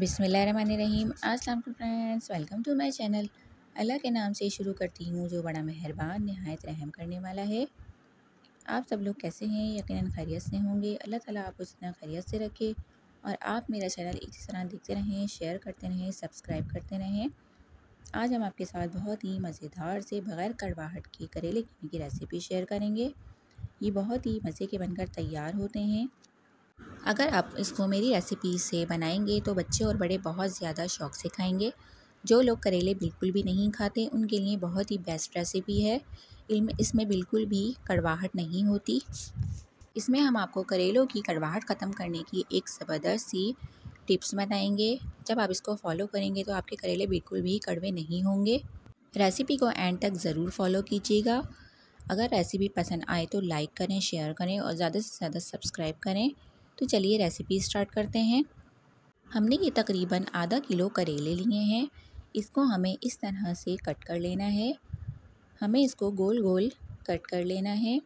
बिसमीम अस्सलाम friends welcome to my channel Allah के नाम से शुरू करती हूँ जो बड़ा मेहरबान नहायत रहम करने वाला है आप सब लोग कैसे हैं यकीनन खैरियत से होंगे अल्लाह ताला आपको जितना खैरियत से रखे और आप मेरा चैनल इसी तरह देखते रहें शेयर करते रहें सब्सक्राइब करते रहें आज हम आपके साथ बहुत ही मज़ेदार से बग़ैर कड़वाहट के करेले कीमे की रेसिपी शेयर करेंगे ये बहुत ही मज़े के बनकर तैयार होते हैं अगर आप इसको मेरी रेसिपी से बनाएंगे तो बच्चे और बड़े बहुत ज़्यादा शौक से खाएंगे जो लोग करेले बिल्कुल भी नहीं खाते उनके लिए बहुत ही बेस्ट रेसिपी है इसमें बिल्कुल भी कड़वाहट नहीं होती इसमें हम आपको करेलों की कड़वाहट ख़त्म करने की एक ज़बरदस्त सी टिप्स बताएंगे जब आप इसको फॉलो करेंगे तो आपके करेले बिल्कुल भी कड़वे नहीं होंगे रेसिपी को एंड तक ज़रूर फॉलो कीजिएगा अगर रेसिपी पसंद आए तो लाइक करें शेयर करें और ज़्यादा से ज़्यादा सब्सक्राइब करें तो चलिए रेसिपी स्टार्ट करते हैं हमने ये तकरीबन आधा किलो करेले लिए हैं इसको हमें इस तरह से कट कर लेना है हमें इसको गोल गोल कट कर लेना है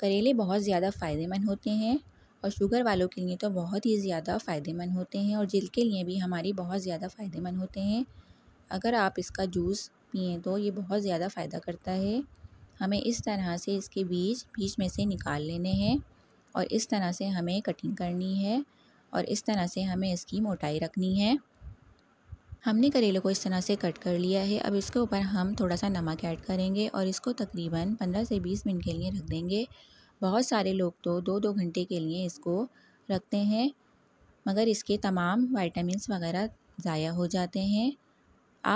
करेले बहुत ज़्यादा फ़ायदेमंद होते हैं और शुगर वालों के लिए तो बहुत ही ज़्यादा फ़ायदेमंद होते हैं और जिल के लिए भी हमारी बहुत ज़्यादा फ़ायदेमंद होते हैं अगर आप इसका जूस पिए तो ये बहुत ज़्यादा फ़ायदा करता है हमें इस तरह से इसके बीज बीच में से निकाल लेने हैं और इस तरह से हमें कटिंग करनी है और इस तरह से हमें इसकी मोटाई रखनी है हमने करेले को इस तरह से कट कर लिया है अब इसके ऊपर हम थोड़ा सा नमक ऐड करेंगे और इसको तकरीबन 15 से 20 मिनट के लिए रख देंगे बहुत सारे लोग तो दो दो घंटे के लिए इसको रखते हैं मगर इसके तमाम वाइटामस वगैरह ज़ाया हो जाते हैं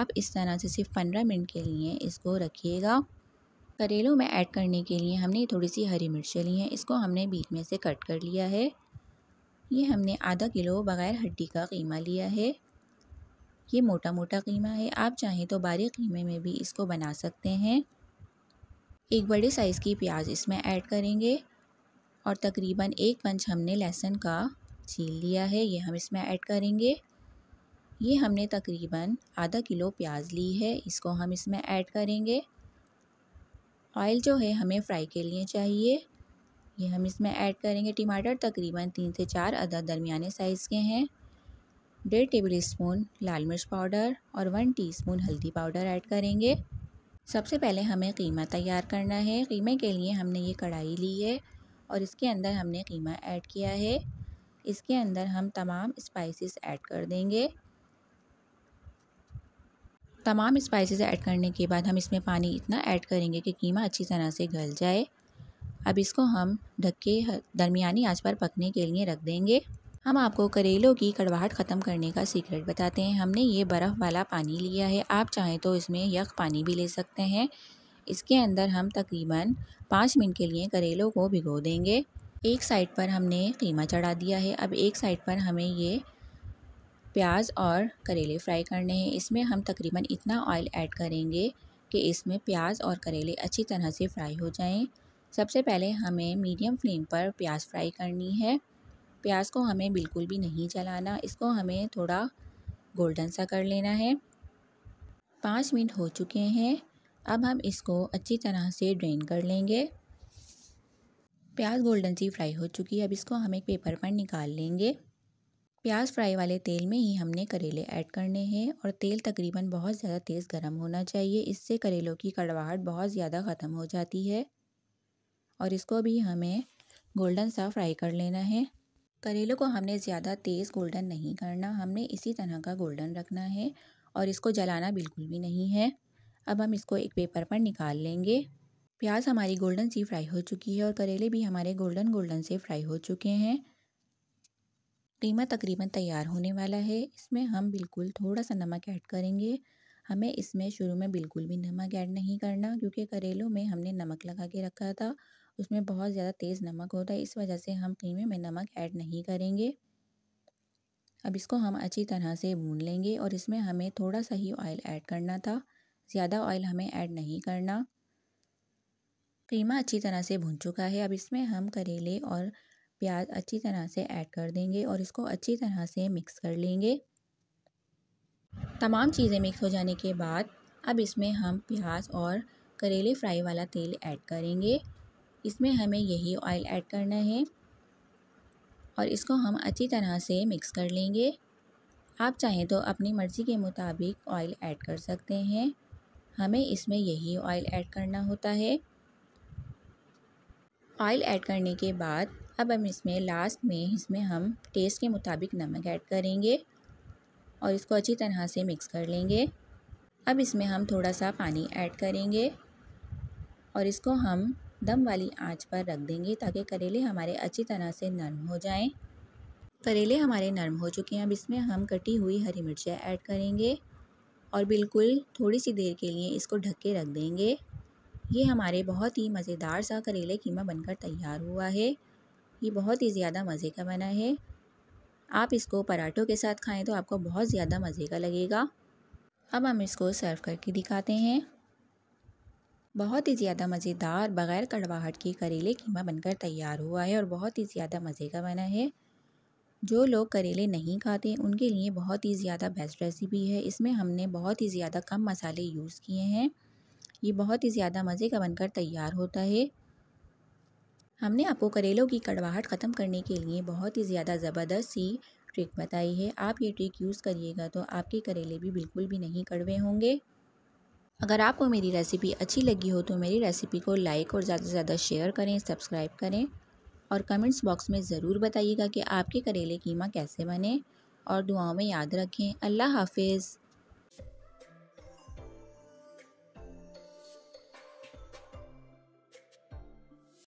आप इस तरह से सिर्फ पंद्रह मिनट के लिए इसको रखिएगा करेलों में ऐड करने के लिए हमने थोड़ी सी हरी मिर्चें ली हैं इसको हमने बीच में से कट कर लिया है ये हमने आधा किलो बग़ैर हड्डी का कीमा लिया है ये मोटा मोटा कीमा है आप चाहें तो बारीक कीमे में भी इसको बना सकते हैं एक बड़े साइज़ की प्याज इसमें ऐड करेंगे और तकरीबन एक पंच हमने लहसुन का छील लिया है ये हम इसमें ऐड करेंगे ये हमने तकरीबन आधा किलो प्याज ली है इसको हम इसमें ऐड करेंगे ऑयल जो है हमें फ्राई के लिए चाहिए ये हम इसमें ऐड करेंगे टमाटर तकरीबन तीन से चार अदर दरमिया साइज़ के हैं डेढ़ टेबल स्पून लाल मिर्च पाउडर और वन टीस्पून हल्दी पाउडर ऐड करेंगे सबसे पहले हमें कीमा तैयार करना है कीमे के लिए हमने ये कढ़ाई ली है और इसके अंदर हमने कीमा ऐड किया है इसके अंदर हम तमाम स्पाइसेस ऐड कर देंगे तमाम स्पाइसेस ऐड करने के बाद हम इसमें पानी इतना ऐड करेंगे कि कीमा अच्छी तरह से गल जाए अब इसको हम ढक्के दरमिया दरमियानी आंच पर पकने के लिए रख देंगे हम आपको करेलों की कड़वाहट ख़त्म करने का सीक्रेट बताते हैं हमने ये बर्फ़ वाला पानी लिया है आप चाहें तो इसमें यख पानी भी ले सकते हैं इसके अंदर हम तकरीबन पाँच मिनट के लिए करेलों को भिगो देंगे एक साइड पर हमने कीमा चढ़ा दिया है अब एक साइड पर हमें ये प्याज और करेले फ्राई करने हैं इसमें हम तकरीबन इतना ऑयल ऐड करेंगे कि इसमें प्याज और करेले अच्छी तरह से फ्राई हो जाएं सबसे पहले हमें मीडियम फ्लेम पर प्याज फ्राई करनी है प्याज को हमें बिल्कुल भी नहीं जलाना इसको हमें थोड़ा गोल्डन सा कर लेना है पाँच मिनट हो चुके हैं अब हम इसको अच्छी तरह से ड्रेन कर लेंगे प्याज गोल्डन सी फ्राई हो चुकी है अब इसको हम एक पेपर पर निकाल लेंगे प्याज फ्राई वाले तेल में ही हमने करेले ऐड करने हैं और तेल तकरीबन बहुत ज़्यादा तेज़ गर्म होना चाहिए इससे करेलों की कड़वाहट बहुत ज़्यादा ख़त्म हो जाती है और इसको भी हमें गोल्डन सा फ्राई कर लेना है करेलों को हमने ज़्यादा तेज़ गोल्डन नहीं करना हमने इसी तरह का गोल्डन रखना है और इसको जलाना बिल्कुल भी नहीं है अब हम इसको एक पेपर पर निकाल लेंगे प्याज हमारी गोल्डन सी फ्राई हो चुकी है और करेले भी हमारे गोल्डन गोल्डन से फ्राई हो चुके हैं कीमा तकरीबन तैयार होने वाला है इसमें हम बिल्कुल थोड़ा सा नमक ऐड करेंगे हमें इसमें शुरू में बिल्कुल भी नमक ऐड नहीं करना क्योंकि करेलों में हमने नमक लगा के रखा था उसमें बहुत ज़्यादा तेज़ नमक होता है इस वजह से हम कीमे में नमक ऐड नहीं करेंगे अब इसको हम अच्छी तरह से भून लेंगे और इसमें हमें थोड़ा सा ही ऑयल ऐड करना था ज़्यादा ऑयल हमें ऐड नहीं करना कीमा अच्छी तरह से भून चुका है अब इसमें हम करेले और प्याज अच्छी तरह से ऐड कर देंगे और इसको अच्छी तरह से मिक्स कर लेंगे तमाम चीज़ें मिक्स हो जाने के बाद अब इसमें हम प्याज और करेले फ्राई वाला तेल ऐड करेंगे इसमें हमें यही ऑयल ऐड करना है और इसको हम अच्छी तरह से मिक्स कर लेंगे आप चाहें तो अपनी मर्ज़ी के मुताबिक ऑयल ऐड कर सकते हैं हमें इसमें यही ऑयल ऐड करना होता है ऑयल ऐड करने के बाद अब हम इसमें लास्ट में इसमें हम टेस्ट के मुताबिक नमक ऐड करेंगे और इसको अच्छी तरह से मिक्स कर लेंगे अब इसमें हम थोड़ा सा पानी ऐड करेंगे और इसको हम दम वाली आंच पर रख देंगे ताकि करेले हमारे अच्छी तरह से नरम हो जाएं। करेले हमारे नरम हो चुके हैं अब इसमें हम कटी हुई हरी मिर्चें ऐड करेंगे और बिल्कुल थोड़ी सी देर के लिए इसको ढक के रख देंगे ये हमारे बहुत ही मज़ेदार सा करेले कीमा बनकर तैयार हुआ है ये बहुत ही ज़्यादा मज़े का बना है आप इसको पराठों के साथ खाएं तो आपको बहुत ज़्यादा मज़े का लगेगा अब हम इसको सर्व करके दिखाते हैं बहुत ही ज़्यादा मज़ेदार बग़ैर कड़वाहट के करेले कीमा बनकर तैयार हुआ है और बहुत ही ज़्यादा मज़े का बना है जो लोग करेले नहीं खाते उनके लिए बहुत ही ज़्यादा बेस्ट रेसिपी है इसमें हमने बहुत ही ज़्यादा कम मसाले यूज़ किए हैं ये बहुत ही ज़्यादा मज़े का बनकर तैयार होता है हमने आपको करेलों की कड़वाहट ख़त्म करने के लिए बहुत ही ज़्यादा ज़बरदस्त सी ट्रिक बताई है आप ये ट्रिक यूज़ करिएगा तो आपके करेले भी बिल्कुल भी नहीं कड़वे होंगे अगर आपको मेरी रेसिपी अच्छी लगी हो तो मेरी रेसिपी को लाइक और ज़्यादा से ज़्यादा शेयर करें सब्सक्राइब करें और कमेंट्स बॉक्स में ज़रूर बताइएगा कि आपके करेले कीमा कैसे बने और दुआओं में याद रखें अल्लाह हाफिज़